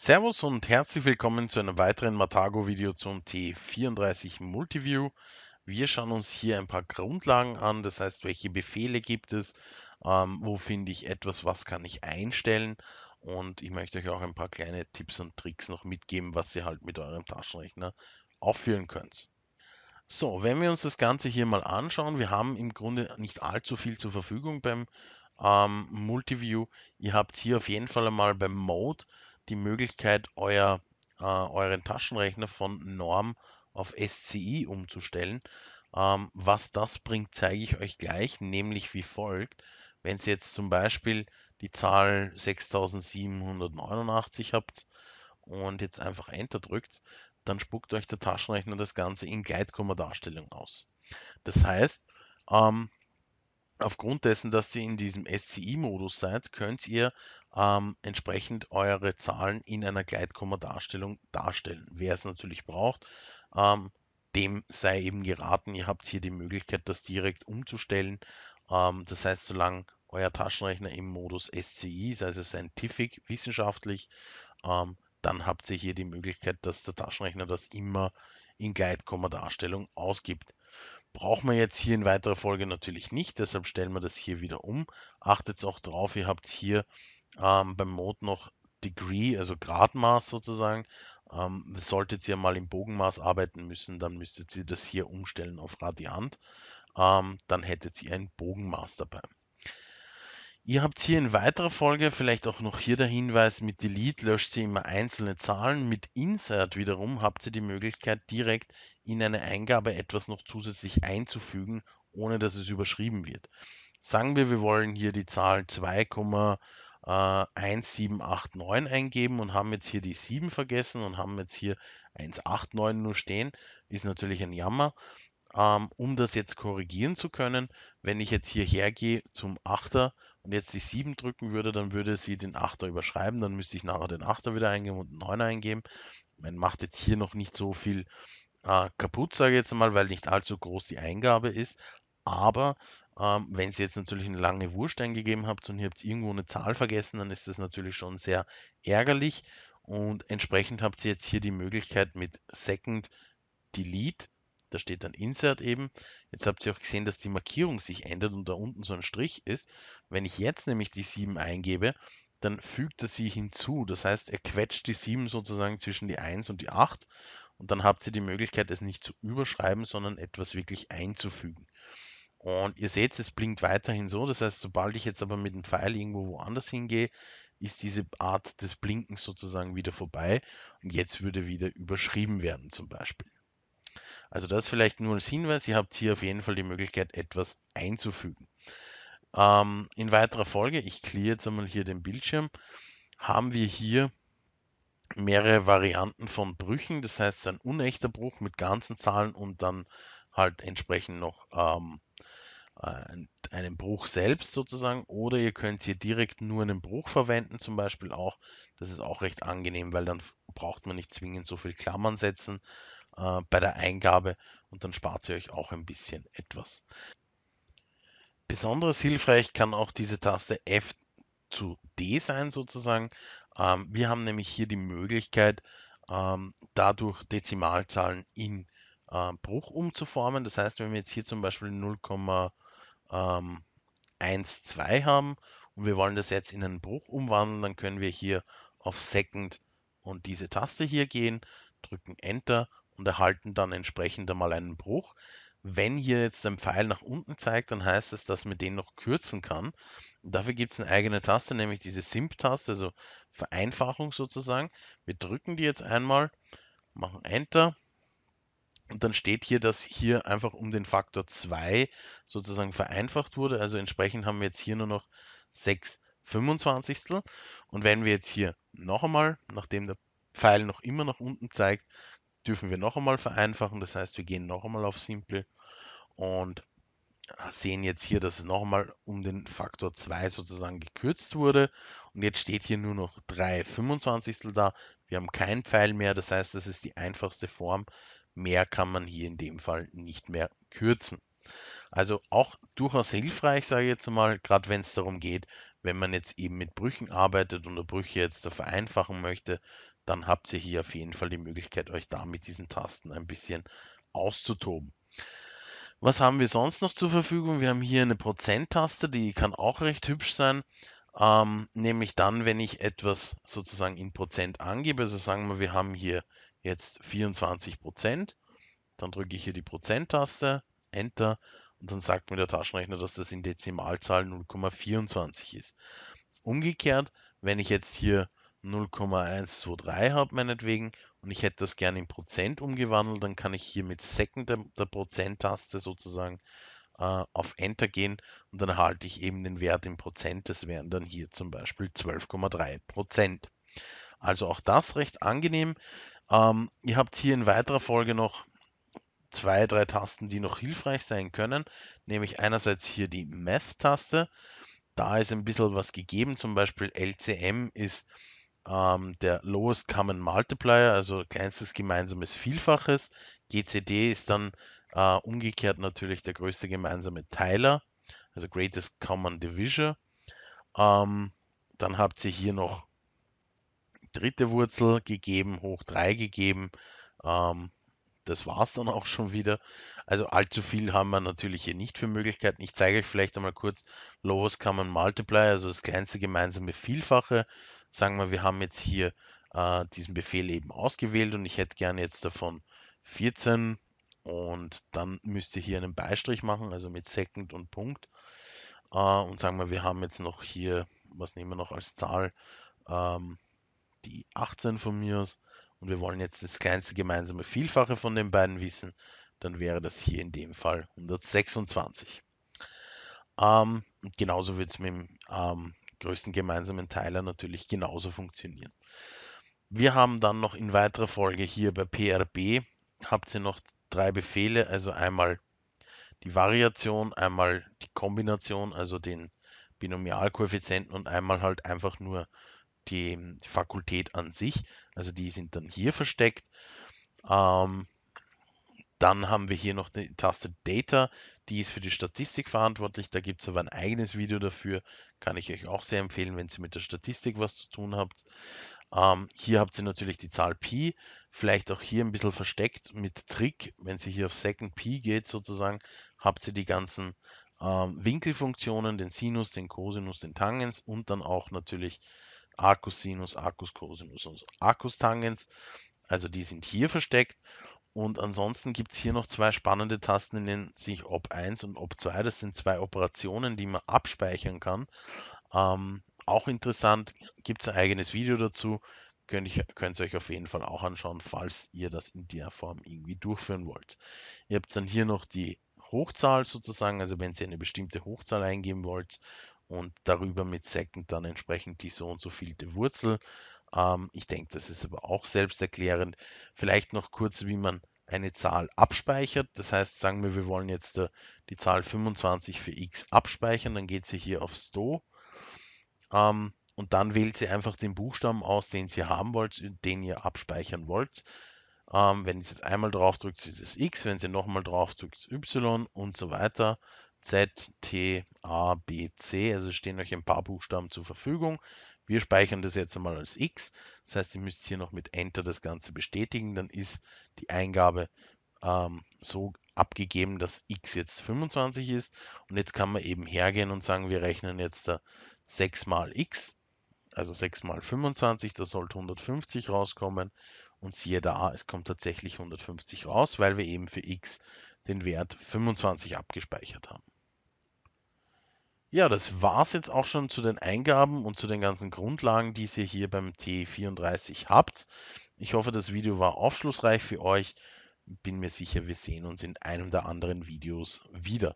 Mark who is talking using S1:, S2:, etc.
S1: Servus und herzlich willkommen zu einem weiteren Matago-Video zum T34 Multiview. Wir schauen uns hier ein paar Grundlagen an, das heißt, welche Befehle gibt es, ähm, wo finde ich etwas, was kann ich einstellen und ich möchte euch auch ein paar kleine Tipps und Tricks noch mitgeben, was ihr halt mit eurem Taschenrechner aufführen könnt. So, wenn wir uns das Ganze hier mal anschauen, wir haben im Grunde nicht allzu viel zur Verfügung beim ähm, Multiview. Ihr habt hier auf jeden Fall einmal beim Mode die Möglichkeit, euer, äh, euren Taschenrechner von Norm auf SCI umzustellen. Ähm, was das bringt, zeige ich euch gleich, nämlich wie folgt. Wenn ihr jetzt zum Beispiel die Zahl 6789 habt und jetzt einfach Enter drückt, dann spuckt euch der Taschenrechner das Ganze in Gleitkomma-Darstellung aus. Das heißt, ähm, aufgrund dessen, dass ihr in diesem SCI-Modus seid, könnt ihr ähm, entsprechend eure Zahlen in einer Gleitkomma-Darstellung darstellen. Wer es natürlich braucht, ähm, dem sei eben geraten, ihr habt hier die Möglichkeit, das direkt umzustellen. Ähm, das heißt, solange euer Taschenrechner im Modus SCI ist, also scientific, wissenschaftlich, ähm, dann habt ihr hier die Möglichkeit, dass der Taschenrechner das immer in Gleitkomma-Darstellung ausgibt. Braucht man jetzt hier in weiterer Folge natürlich nicht, deshalb stellen wir das hier wieder um. Achtet auch drauf, ihr habt hier ähm, beim Mode noch Degree, also Gradmaß sozusagen. Ähm, solltet ihr mal im Bogenmaß arbeiten müssen, dann müsstet ihr das hier umstellen auf Radiant. Ähm, dann hättet ihr ein Bogenmaß dabei. Ihr habt hier in weiterer Folge vielleicht auch noch hier der Hinweis, mit Delete löscht sie immer einzelne Zahlen, mit Insert wiederum habt ihr die Möglichkeit, direkt in eine Eingabe etwas noch zusätzlich einzufügen, ohne dass es überschrieben wird. Sagen wir, wir wollen hier die Zahl 2, äh, 1789 eingeben und haben jetzt hier die 7 vergessen und haben jetzt hier 189 nur stehen. Ist natürlich ein Jammer. Ähm, um das jetzt korrigieren zu können, wenn ich jetzt hierher gehe zum 8er und jetzt die 7 drücken würde, dann würde sie den 8er überschreiben. Dann müsste ich nachher den 8er wieder eingeben und den 9 eingeben. Man macht jetzt hier noch nicht so viel äh, kaputt, sage ich jetzt mal, weil nicht allzu groß die Eingabe ist. Aber ähm, wenn Sie jetzt natürlich eine lange Wurst eingegeben habt und ihr habt irgendwo eine Zahl vergessen, dann ist das natürlich schon sehr ärgerlich. Und entsprechend habt ihr jetzt hier die Möglichkeit mit Second Delete, da steht dann Insert eben. Jetzt habt ihr auch gesehen, dass die Markierung sich ändert und da unten so ein Strich ist. Wenn ich jetzt nämlich die 7 eingebe, dann fügt er sie hinzu. Das heißt, er quetscht die 7 sozusagen zwischen die 1 und die 8 und dann habt ihr die Möglichkeit, es nicht zu überschreiben, sondern etwas wirklich einzufügen. Und ihr seht, es blinkt weiterhin so. Das heißt, sobald ich jetzt aber mit dem Pfeil irgendwo woanders hingehe, ist diese Art des Blinkens sozusagen wieder vorbei. Und jetzt würde wieder überschrieben werden zum Beispiel. Also das vielleicht nur als Hinweis. Ihr habt hier auf jeden Fall die Möglichkeit, etwas einzufügen. Ähm, in weiterer Folge, ich kläre jetzt einmal hier den Bildschirm, haben wir hier mehrere Varianten von Brüchen. Das heißt, ein unechter Bruch mit ganzen Zahlen und dann halt entsprechend noch ähm, einen Bruch selbst sozusagen oder ihr könnt hier direkt nur einen Bruch verwenden, zum Beispiel auch. Das ist auch recht angenehm, weil dann braucht man nicht zwingend so viel Klammern setzen äh, bei der Eingabe und dann spart ihr euch auch ein bisschen etwas. Besonders hilfreich kann auch diese Taste F zu D sein sozusagen. Ähm, wir haben nämlich hier die Möglichkeit, ähm, dadurch Dezimalzahlen in äh, Bruch umzuformen. Das heißt, wenn wir jetzt hier zum Beispiel 0,5 ähm, 1, 2 haben und wir wollen das jetzt in einen Bruch umwandeln, dann können wir hier auf Second und diese Taste hier gehen, drücken Enter und erhalten dann entsprechend einmal einen Bruch. Wenn hier jetzt ein Pfeil nach unten zeigt, dann heißt es, dass man den noch kürzen kann. dafür gibt es eine eigene Taste, nämlich diese Simp-Taste, also Vereinfachung sozusagen. Wir drücken die jetzt einmal, machen Enter und dann steht hier, dass hier einfach um den Faktor 2 sozusagen vereinfacht wurde. Also entsprechend haben wir jetzt hier nur noch 6 25. Und wenn wir jetzt hier noch einmal, nachdem der Pfeil noch immer nach unten zeigt, dürfen wir noch einmal vereinfachen. Das heißt, wir gehen noch einmal auf Simple und sehen jetzt hier, dass es noch einmal um den Faktor 2 sozusagen gekürzt wurde. Und jetzt steht hier nur noch 3 25. da. Wir haben keinen Pfeil mehr. Das heißt, das ist die einfachste Form, Mehr kann man hier in dem Fall nicht mehr kürzen. Also auch durchaus hilfreich, sage ich jetzt mal, gerade wenn es darum geht, wenn man jetzt eben mit Brüchen arbeitet und Brüche jetzt da vereinfachen möchte, dann habt ihr hier auf jeden Fall die Möglichkeit, euch da mit diesen Tasten ein bisschen auszutoben. Was haben wir sonst noch zur Verfügung? Wir haben hier eine Prozent-Taste, die kann auch recht hübsch sein. Ähm, nämlich dann, wenn ich etwas sozusagen in Prozent angebe. Also sagen wir, wir haben hier jetzt 24 Prozent. Dann drücke ich hier die Prozenttaste, Enter und dann sagt mir der Taschenrechner, dass das in Dezimalzahl 0,24 ist. Umgekehrt, wenn ich jetzt hier 0,123 habe meinetwegen und ich hätte das gerne in Prozent umgewandelt, dann kann ich hier mit Second der, der Prozenttaste sozusagen äh, auf Enter gehen und dann erhalte ich eben den Wert in Prozent. Das wären dann hier zum Beispiel 12,3 Prozent. Also auch das recht angenehm. Ähm, ihr habt hier in weiterer Folge noch zwei, drei Tasten, die noch hilfreich sein können, nämlich einerseits hier die Math-Taste. Da ist ein bisschen was gegeben, zum Beispiel LCM ist ähm, der Lowest Common Multiplier, also kleinstes gemeinsames Vielfaches. GCD ist dann äh, umgekehrt natürlich der größte gemeinsame Teiler, also Greatest Common Divisor. Ähm, dann habt ihr hier noch dritte Wurzel gegeben, hoch 3 gegeben. Ähm, das war es dann auch schon wieder. Also allzu viel haben wir natürlich hier nicht für Möglichkeiten. Ich zeige euch vielleicht einmal kurz los kann man Multiply, also das kleinste gemeinsame Vielfache. Sagen wir, wir haben jetzt hier äh, diesen Befehl eben ausgewählt und ich hätte gerne jetzt davon 14 und dann müsst ihr hier einen Beistrich machen, also mit Second und Punkt. Äh, und sagen wir, wir haben jetzt noch hier, was nehmen wir noch als Zahl? Ähm, die 18 von mir aus und wir wollen jetzt das kleinste gemeinsame Vielfache von den beiden wissen, dann wäre das hier in dem Fall 126. Ähm, genauso wird es mit dem ähm, größten gemeinsamen Teiler natürlich genauso funktionieren. Wir haben dann noch in weiterer Folge hier bei PRB, habt ihr noch drei Befehle, also einmal die Variation, einmal die Kombination, also den Binomialkoeffizienten und einmal halt einfach nur ähm, die Fakultät an sich. Also die sind dann hier versteckt. Ähm, dann haben wir hier noch die Taste Data, die ist für die Statistik verantwortlich. Da gibt es aber ein eigenes Video dafür. Kann ich euch auch sehr empfehlen, wenn ihr mit der Statistik was zu tun habt. Ähm, hier habt ihr natürlich die Zahl Pi, vielleicht auch hier ein bisschen versteckt mit Trick. Wenn sie hier auf Second Pi geht sozusagen, habt ihr die ganzen ähm, Winkelfunktionen, den Sinus, den Cosinus, den Tangens und dann auch natürlich Arcus Sinus, Arcus Cosinus und Arcus Tangens. Also die sind hier versteckt. Und ansonsten gibt es hier noch zwei spannende Tasten, in denen sich Op1 und Op2. Das sind zwei Operationen, die man abspeichern kann. Ähm, auch interessant, gibt es ein eigenes Video dazu. Könnt, ich, könnt ihr euch auf jeden Fall auch anschauen, falls ihr das in der Form irgendwie durchführen wollt. Ihr habt dann hier noch die Hochzahl sozusagen, also wenn ihr eine bestimmte Hochzahl eingeben wollt und darüber mit Second dann entsprechend die so und so vielte Wurzel. Ähm, ich denke, das ist aber auch selbsterklärend. Vielleicht noch kurz, wie man eine Zahl abspeichert. Das heißt, sagen wir, wir wollen jetzt äh, die Zahl 25 für x abspeichern, dann geht sie hier auf Sto ähm, und dann wählt sie einfach den Buchstaben aus, den sie haben wollt äh, den ihr abspeichern wollt. Ähm, wenn ihr jetzt einmal drauf drückt, ist es x, wenn ihr nochmal drauf drückt, y und so weiter. Z, T, A, B, C. Also stehen euch ein paar Buchstaben zur Verfügung. Wir speichern das jetzt einmal als X. Das heißt, ihr müsst hier noch mit Enter das Ganze bestätigen. Dann ist die Eingabe ähm, so abgegeben, dass X jetzt 25 ist. Und jetzt kann man eben hergehen und sagen, wir rechnen jetzt da 6 mal X. Also 6 mal 25, da sollte 150 rauskommen. Und siehe da, es kommt tatsächlich 150 raus, weil wir eben für x den Wert 25 abgespeichert haben. Ja, das war es jetzt auch schon zu den Eingaben und zu den ganzen Grundlagen, die ihr hier beim T34 habt. Ich hoffe, das Video war aufschlussreich für euch. Bin mir sicher, wir sehen uns in einem der anderen Videos wieder.